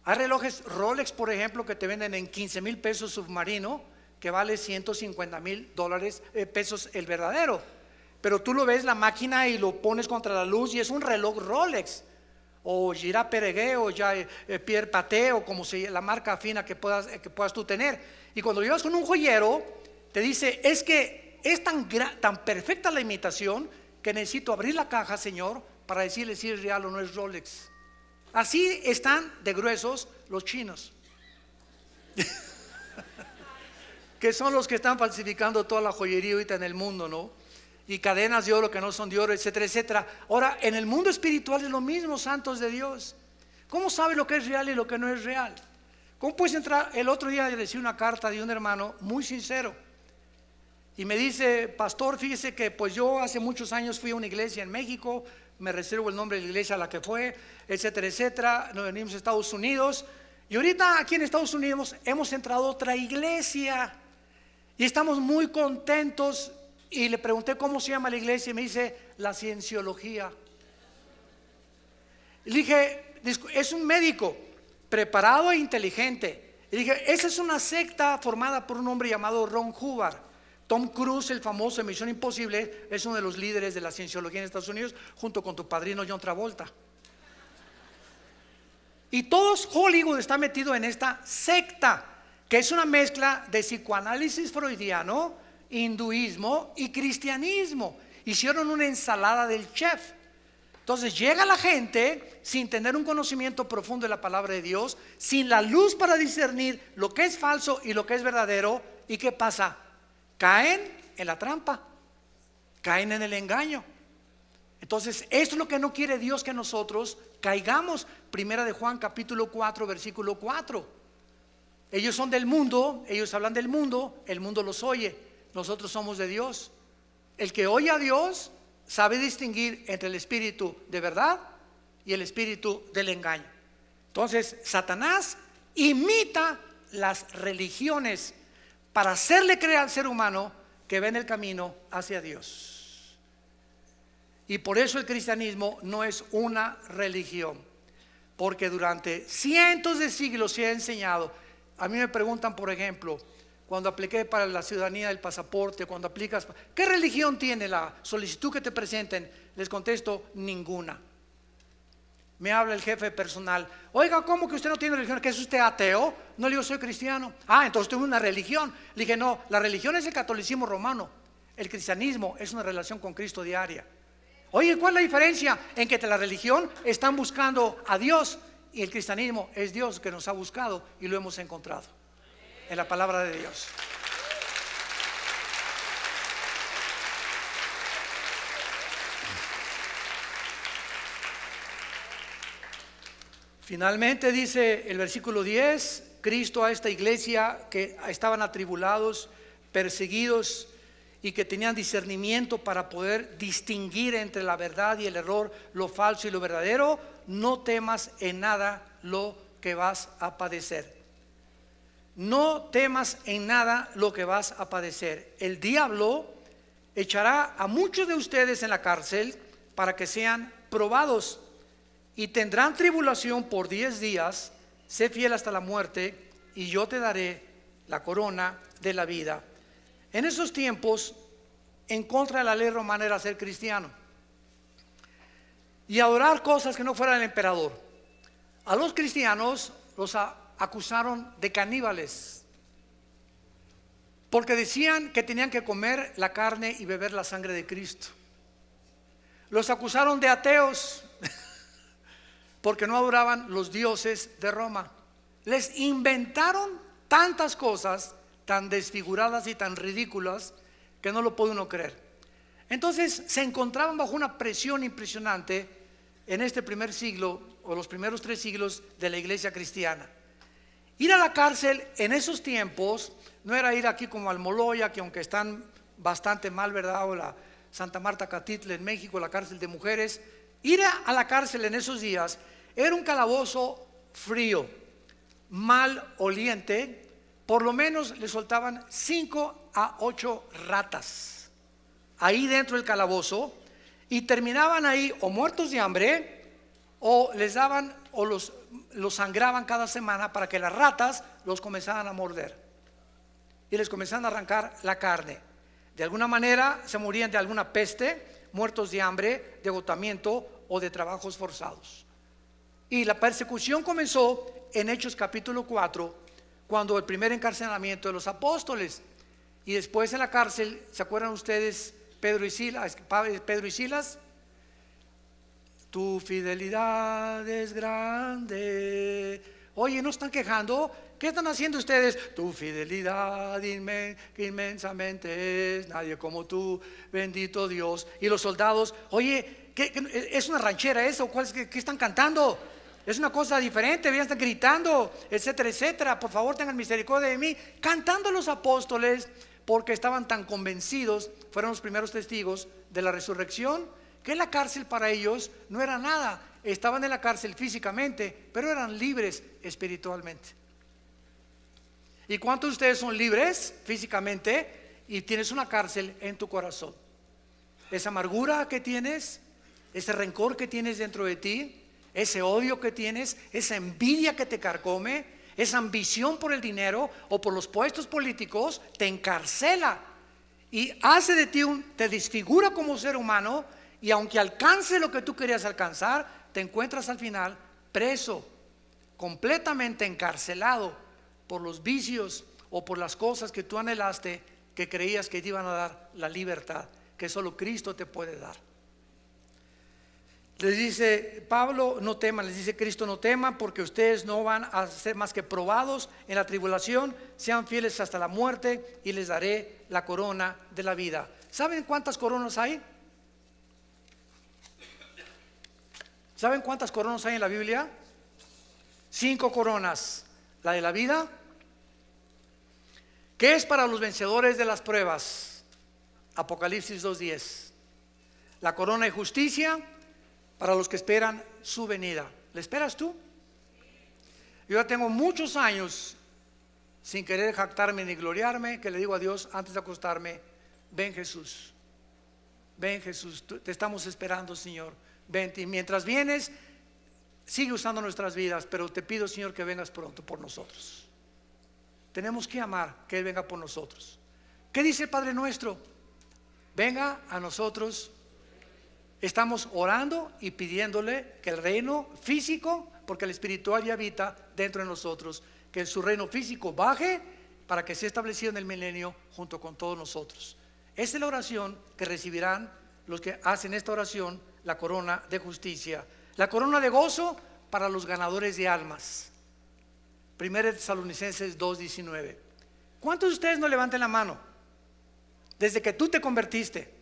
[SPEAKER 1] Hay relojes Rolex, por ejemplo, que te venden en 15 mil pesos submarino, que vale 150 mil dólares, eh, pesos el verdadero. Pero tú lo ves la máquina y lo pones contra la luz y es un reloj Rolex. O Gira Peregué o ya, eh, eh, Pierre Paté o como sea la marca fina que puedas, que puedas tú tener. Y cuando llevas con un joyero, te dice, es que es tan, tan perfecta la imitación que necesito abrir la caja, señor, para decirle si es real o no es Rolex. Así están de gruesos los chinos. que son los que están falsificando toda la joyería ahorita en el mundo, ¿no? Y cadenas de oro que no son de oro, etcétera, etcétera. Ahora, en el mundo espiritual es lo mismo, santos de Dios. ¿Cómo sabe lo que es real y lo que no es real? ¿Cómo puedes entrar? El otro día recibí una carta de un hermano muy sincero. Y me dice, pastor, fíjese que pues yo hace muchos años fui a una iglesia en México, me reservo el nombre de la iglesia a la que fue, etcétera, etcétera. Nos venimos a Estados Unidos. Y ahorita aquí en Estados Unidos hemos entrado otra iglesia. Y estamos muy contentos y le pregunté cómo se llama la iglesia y me dice la cienciología. Le dije, es un médico preparado e inteligente. Le dije, esa es una secta formada por un hombre llamado Ron Hubbard. Tom Cruise, el famoso de Misión Imposible, es uno de los líderes de la cienciología en Estados Unidos, junto con tu padrino John Travolta. Y todos Hollywood está metido en esta secta que es una mezcla de psicoanálisis freudiano, hinduismo y cristianismo. Hicieron una ensalada del chef. Entonces llega la gente sin tener un conocimiento profundo de la palabra de Dios, sin la luz para discernir lo que es falso y lo que es verdadero. ¿Y qué pasa? Caen en la trampa, caen en el engaño. Entonces, esto es lo que no quiere Dios que nosotros caigamos. Primera de Juan capítulo 4, versículo 4. Ellos son del mundo, ellos hablan del mundo, el mundo los oye, nosotros somos de Dios. El que oye a Dios sabe distinguir entre el espíritu de verdad y el espíritu del engaño. Entonces, Satanás imita las religiones para hacerle creer al ser humano que ven el camino hacia Dios. Y por eso el cristianismo no es una religión, porque durante cientos de siglos se ha enseñado a mí me preguntan, por ejemplo, cuando apliqué para la ciudadanía del pasaporte, cuando aplicas, ¿qué religión tiene la solicitud que te presenten? Les contesto, ninguna. Me habla el jefe personal, oiga, ¿cómo que usted no tiene religión? ¿Qué es usted ateo? No le digo, soy cristiano. Ah, entonces tengo una religión. Le dije, no, la religión es el catolicismo romano. El cristianismo es una relación con Cristo diaria. Oye, ¿cuál es la diferencia en que la religión están buscando a Dios y el cristianismo es Dios que nos ha buscado y lo hemos encontrado en la palabra de Dios. Finalmente dice el versículo 10, Cristo a esta iglesia que estaban atribulados, perseguidos y que tenían discernimiento para poder distinguir entre la verdad y el error, lo falso y lo verdadero, no temas en nada lo que vas a padecer. No temas en nada lo que vas a padecer. El diablo echará a muchos de ustedes en la cárcel para que sean probados y tendrán tribulación por diez días. Sé fiel hasta la muerte y yo te daré la corona de la vida. En esos tiempos, en contra de la ley romana era ser cristiano y adorar cosas que no fueran el emperador. A los cristianos los acusaron de caníbales, porque decían que tenían que comer la carne y beber la sangre de Cristo. Los acusaron de ateos, porque no adoraban los dioses de Roma. Les inventaron tantas cosas tan desfiguradas y tan ridículas que no lo puede uno creer. Entonces se encontraban bajo una presión impresionante en este primer siglo o los primeros tres siglos de la iglesia cristiana. Ir a la cárcel en esos tiempos no era ir aquí como al Moloya que aunque están bastante mal, ¿verdad? O la Santa Marta Catitle en México, la cárcel de mujeres. Ir a la cárcel en esos días era un calabozo frío, mal oliente. Por lo menos le soltaban cinco a ocho ratas. Ahí dentro del calabozo y terminaban ahí o muertos de hambre o les daban o los, sangraban cada semana para que las ratas los comenzaran a morder y les comenzaban a arrancar la carne. De alguna manera se morían de alguna peste, muertos de hambre, de agotamiento o de trabajos forzados. Y la persecución comenzó en Hechos capítulo 4, cuando el primer encarcelamiento de los apóstoles. Y después en la cárcel, ¿se acuerdan ustedes? Pedro y Silas, Pedro tu fidelidad es grande. Oye, ¿no están quejando? ¿Qué están haciendo ustedes? Tu fidelidad inmensamente es, nadie como tú, bendito Dios. Y los soldados, oye, ¿qué, es una ranchera eso? ¿Cuál es, qué, están cantando? Es una cosa diferente, ya están gritando, etcétera, etcétera. Por favor, tengan misericordia de mí. Cantando los apóstoles porque estaban tan convencidos, fueron los primeros testigos de la resurrección, que la cárcel para ellos no era nada. Estaban en la cárcel físicamente, pero eran libres espiritualmente. ¿Y cuántos de ustedes son libres físicamente y tienes una cárcel en tu corazón? Esa amargura que tienes, ese rencor que tienes dentro de ti, ese odio que tienes, esa envidia que te carcome, esa ambición por el dinero o por los puestos políticos, te encarcela y hace de ti un, te desfigura como ser humano y aunque alcance lo que tú querías alcanzar, te encuentras al final preso, completamente encarcelado por los vicios o por las cosas que tú anhelaste que creías que te iban a dar la libertad que solo Cristo te puede dar. Les dice Pablo, no teman, les dice Cristo, no teman, porque ustedes no van a ser más que probados en la tribulación, sean fieles hasta la muerte y les daré la corona de la vida. ¿Saben cuántas coronas hay? ¿Saben cuántas coronas hay en la Biblia? Cinco coronas. La de la vida, que es para los vencedores de las pruebas. Apocalipsis 2.10. La corona de justicia para los que esperan su venida. ¿Le esperas tú? Yo ya tengo muchos años sin querer jactarme ni gloriarme, que le digo a Dios antes de acostarme, ven Jesús, ven Jesús, te estamos esperando Señor, Ven. Y mientras vienes, sigue usando nuestras vidas, pero te pido Señor que vengas pronto por nosotros. Tenemos que amar que Él venga por nosotros. ¿Qué dice el Padre nuestro? Venga a nosotros Estamos orando y pidiéndole que el reino físico, porque el espiritual ya habita dentro de nosotros, que su reino físico baje para que sea establecido en el milenio junto con todos nosotros. Esa es la oración que recibirán los que hacen esta oración, la corona de justicia, la corona de gozo para los ganadores de almas. 1 Salonicenses 2:19. ¿Cuántos de ustedes no levanten la mano? Desde que tú te convertiste,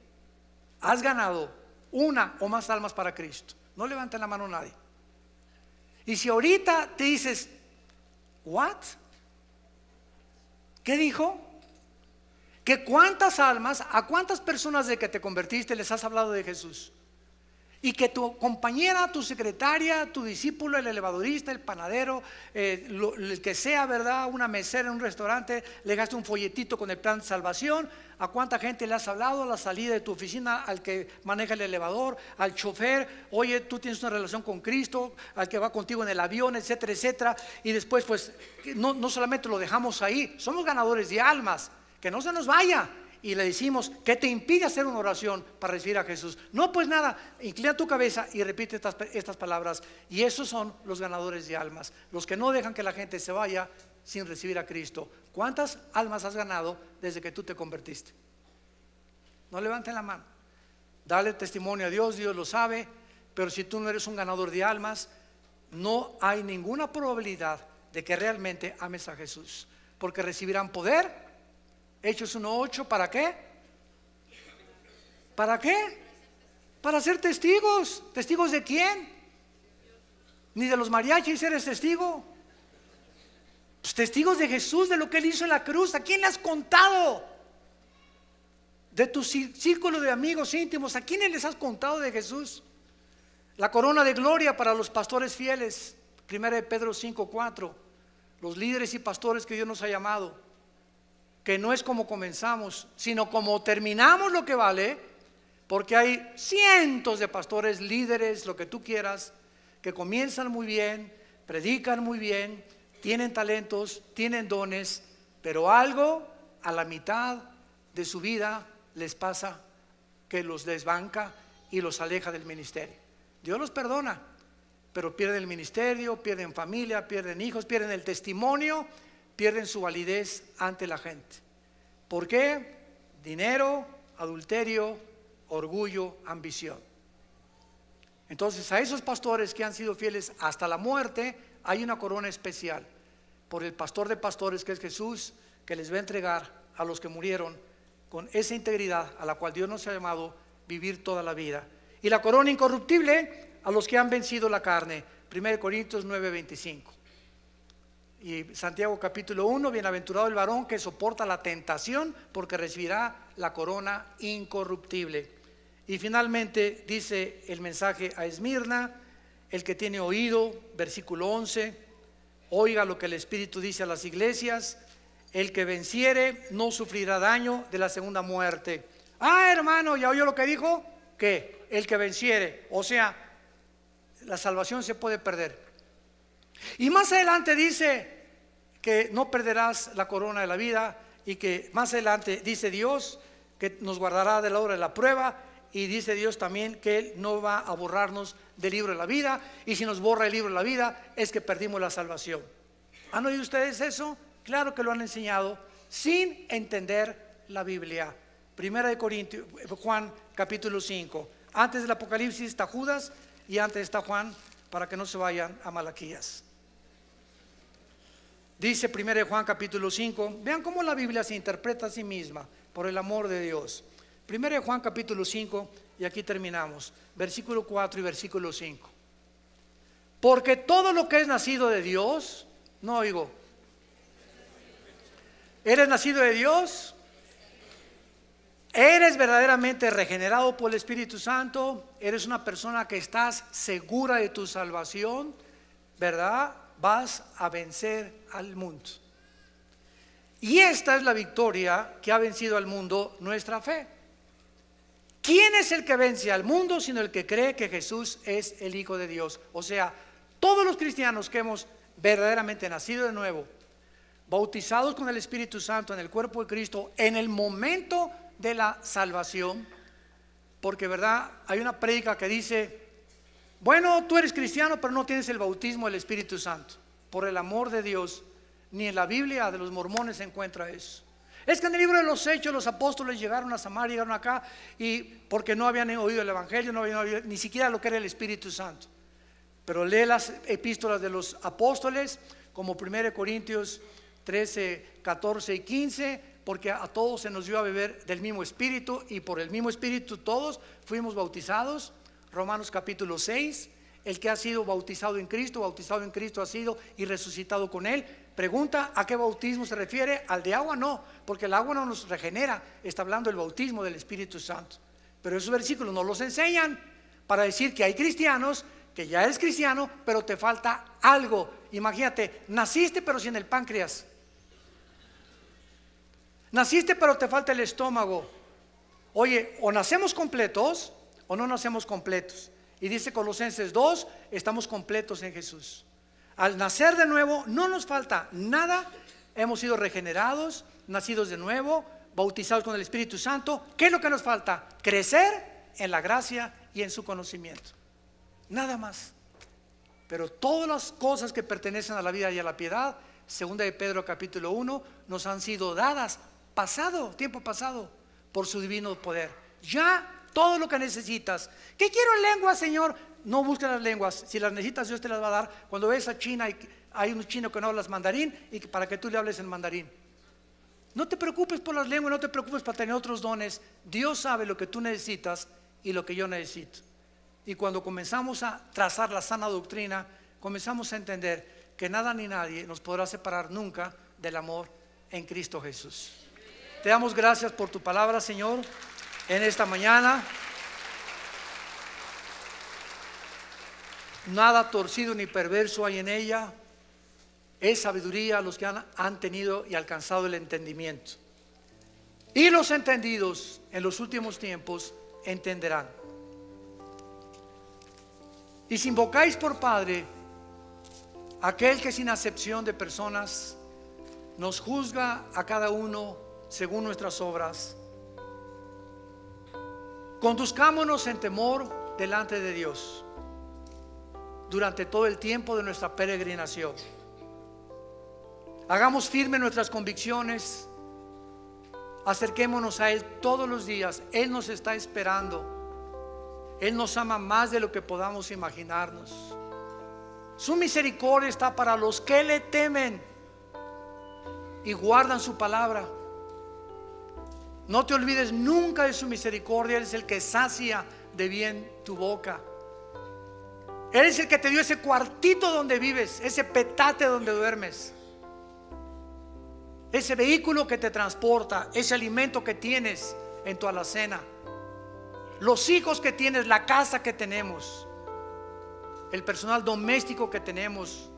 [SPEAKER 1] has ganado una o más almas para Cristo. No levanten la mano nadie. Y si ahorita te dices, ¿what? ¿Qué dijo? Que cuántas almas, a cuántas personas de que te convertiste les has hablado de Jesús. Y que tu compañera, tu secretaria, tu discípulo, el elevadorista, el panadero, eh, el que sea, ¿verdad? Una mesera en un restaurante, le gaste un folletito con el plan de salvación. ¿A cuánta gente le has hablado a la salida de tu oficina, al que maneja el elevador, al chofer? Oye, tú tienes una relación con Cristo, al que va contigo en el avión, etcétera, etcétera. Y después, pues, no, no solamente lo dejamos ahí, somos ganadores de almas, que no se nos vaya y le decimos, que te impide hacer una oración para recibir a Jesús? No, pues nada, inclina tu cabeza y repite estas, estas palabras. Y esos son los ganadores de almas, los que no dejan que la gente se vaya sin recibir a Cristo. ¿Cuántas almas has ganado desde que tú te convertiste? No levanten la mano. Dale testimonio a Dios, Dios lo sabe, pero si tú no eres un ganador de almas, no hay ninguna probabilidad de que realmente ames a Jesús, porque recibirán poder Hechos 1.8, ¿para qué? ¿Para qué? Para ser testigos. ¿Testigos de quién? Ni de los mariachis eres testigo. Pues, testigos de Jesús, de lo que Él hizo en la cruz. ¿A quién le has contado? De tu círculo de amigos íntimos. ¿A quiénes les has contado de Jesús? La corona de gloria para los pastores fieles. 1 de Pedro 5.4. Los líderes y pastores que Dios nos ha llamado que no es como comenzamos, sino como terminamos lo que vale, porque hay cientos de pastores, líderes, lo que tú quieras, que comienzan muy bien, predican muy bien, tienen talentos, tienen dones, pero algo a la mitad de su vida les pasa que los desbanca y los aleja del ministerio. Dios los perdona, pero pierden el ministerio, pierden familia, pierden hijos, pierden el testimonio pierden su validez ante la gente. ¿Por qué? Dinero, adulterio, orgullo, ambición. Entonces a esos pastores que han sido fieles hasta la muerte hay una corona especial por el pastor de pastores que es Jesús, que les va a entregar a los que murieron con esa integridad a la cual Dios nos ha llamado vivir toda la vida. Y la corona incorruptible a los que han vencido la carne. 1 Corintios 9:25. Y Santiago capítulo 1, bienaventurado el varón que soporta la tentación porque recibirá la corona incorruptible. Y finalmente dice el mensaje a Esmirna, el que tiene oído, versículo 11, oiga lo que el Espíritu dice a las iglesias, el que venciere no sufrirá daño de la segunda muerte. Ah, hermano, ¿ya oyó lo que dijo? Que el que venciere, o sea, la salvación se puede perder. Y más adelante dice, que no perderás la corona de la vida y que más adelante dice Dios que nos guardará de la hora de la prueba y dice Dios también que Él no va a borrarnos del libro de la vida y si nos borra el libro de la vida es que perdimos la salvación. ¿Han oído ustedes eso? Claro que lo han enseñado sin entender la Biblia. Primera de Corintios, Juan capítulo 5. Antes del Apocalipsis está Judas y antes está Juan para que no se vayan a Malaquías. Dice 1 Juan capítulo 5, vean cómo la Biblia se interpreta a sí misma, por el amor de Dios. 1 Juan capítulo 5, y aquí terminamos, versículo 4 y versículo 5. Porque todo lo que es nacido de Dios, no oigo, ¿eres nacido de Dios? ¿Eres verdaderamente regenerado por el Espíritu Santo? ¿Eres una persona que estás segura de tu salvación? ¿Verdad? vas a vencer al mundo. Y esta es la victoria que ha vencido al mundo nuestra fe. ¿Quién es el que vence al mundo sino el que cree que Jesús es el Hijo de Dios? O sea, todos los cristianos que hemos verdaderamente nacido de nuevo, bautizados con el Espíritu Santo en el cuerpo de Cristo, en el momento de la salvación, porque verdad, hay una prédica que dice, bueno, tú eres cristiano, pero no tienes el bautismo del Espíritu Santo. Por el amor de Dios, ni en la Biblia de los mormones se encuentra eso. Es que en el libro de los Hechos los apóstoles llegaron a Samaria, llegaron acá, y porque no habían oído el Evangelio, no habían oído ni siquiera lo que era el Espíritu Santo. Pero lee las epístolas de los apóstoles, como 1 Corintios 13, 14 y 15, porque a todos se nos dio a beber del mismo Espíritu, y por el mismo Espíritu todos fuimos bautizados. Romanos capítulo 6, el que ha sido bautizado en Cristo, bautizado en Cristo ha sido y resucitado con Él. Pregunta, ¿a qué bautismo se refiere? ¿Al de agua? No, porque el agua no nos regenera, está hablando el bautismo del Espíritu Santo. Pero esos versículos no los enseñan para decir que hay cristianos, que ya eres cristiano, pero te falta algo. Imagínate, naciste pero sin el páncreas. Naciste pero te falta el estómago. Oye, o nacemos completos o no nacemos completos. Y dice Colosenses 2, estamos completos en Jesús. Al nacer de nuevo, no nos falta nada. Hemos sido regenerados, nacidos de nuevo, bautizados con el Espíritu Santo. ¿Qué es lo que nos falta? Crecer en la gracia y en su conocimiento. Nada más. Pero todas las cosas que pertenecen a la vida y a la piedad, segunda de Pedro capítulo 1, nos han sido dadas pasado, tiempo pasado, por su divino poder. Ya todo lo que necesitas. ¿Qué quiero en lenguas, Señor? No busques las lenguas. Si las necesitas, Dios te las va a dar. Cuando ves a China, hay un chino que no hablas mandarín y para que tú le hables en mandarín. No te preocupes por las lenguas, no te preocupes para tener otros dones. Dios sabe lo que tú necesitas y lo que yo necesito. Y cuando comenzamos a trazar la sana doctrina, comenzamos a entender que nada ni nadie nos podrá separar nunca del amor en Cristo Jesús. Te damos gracias por tu palabra, Señor en esta mañana. Nada torcido ni perverso hay en ella. Es sabiduría a los que han, han, tenido y alcanzado el entendimiento. Y los entendidos en los últimos tiempos entenderán. Y si invocáis por Padre aquel que sin acepción de personas nos juzga a cada uno según nuestras obras, Conduzcámonos en temor delante de Dios durante todo el tiempo de nuestra peregrinación. Hagamos firme nuestras convicciones. Acerquémonos a Él todos los días. Él nos está esperando. Él nos ama más de lo que podamos imaginarnos. Su misericordia está para los que le temen y guardan su palabra. No te olvides nunca de su misericordia. Él es el que sacia de bien tu boca. Él es el que te dio ese cuartito donde vives, ese petate donde duermes, ese vehículo que te transporta, ese alimento que tienes en tu alacena, los hijos que tienes, la casa que tenemos, el personal doméstico que tenemos,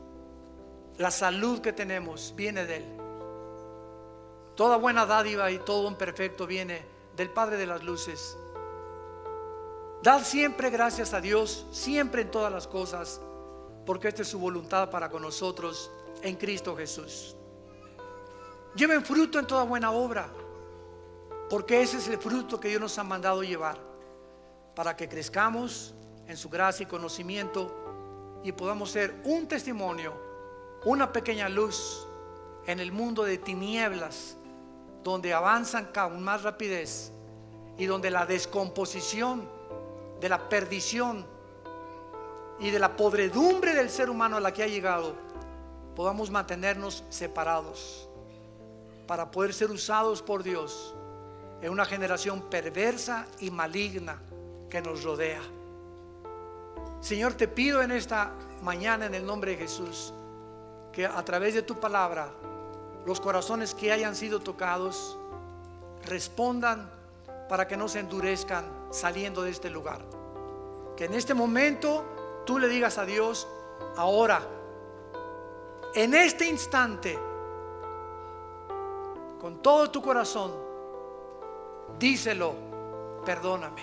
[SPEAKER 1] la salud que tenemos, viene de Él. Toda buena dádiva y todo un perfecto viene del Padre de las Luces. Dad siempre gracias a Dios, siempre en todas las cosas, porque esta es su voluntad para con nosotros en Cristo Jesús. Lleven fruto en toda buena obra, porque ese es el fruto que Dios nos ha mandado llevar, para que crezcamos en su gracia y conocimiento y podamos ser un testimonio, una pequeña luz en el mundo de tinieblas donde avanzan con más rapidez y donde la descomposición de la perdición y de la podredumbre del ser humano a la que ha llegado, podamos mantenernos separados para poder ser usados por Dios en una generación perversa y maligna que nos rodea. Señor, te pido en esta mañana en el nombre de Jesús que a través de tu palabra los corazones que hayan sido tocados respondan para que no se endurezcan saliendo de este lugar. Que en este momento tú le digas a Dios, ahora, en este instante, con todo tu corazón, díselo, perdóname.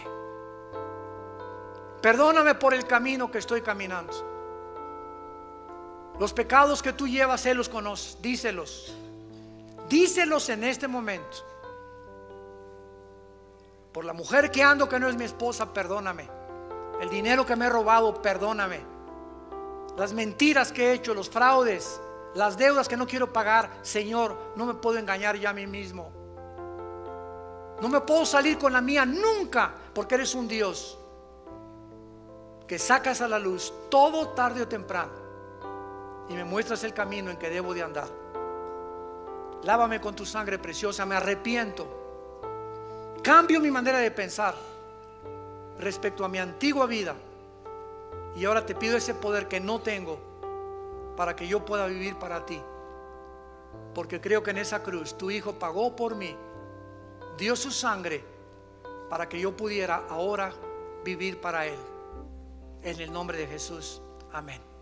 [SPEAKER 1] Perdóname por el camino que estoy caminando. Los pecados que tú llevas, Él los conoce, díselos. Díselos en este momento. Por la mujer que ando que no es mi esposa, perdóname. El dinero que me he robado, perdóname. Las mentiras que he hecho, los fraudes, las deudas que no quiero pagar, Señor, no me puedo engañar ya a mí mismo. No me puedo salir con la mía nunca, porque eres un Dios que sacas a la luz todo tarde o temprano y me muestras el camino en que debo de andar. Lávame con tu sangre preciosa, me arrepiento. Cambio mi manera de pensar respecto a mi antigua vida. Y ahora te pido ese poder que no tengo para que yo pueda vivir para ti. Porque creo que en esa cruz tu Hijo pagó por mí, dio su sangre para que yo pudiera ahora vivir para Él. En el nombre de Jesús. Amén.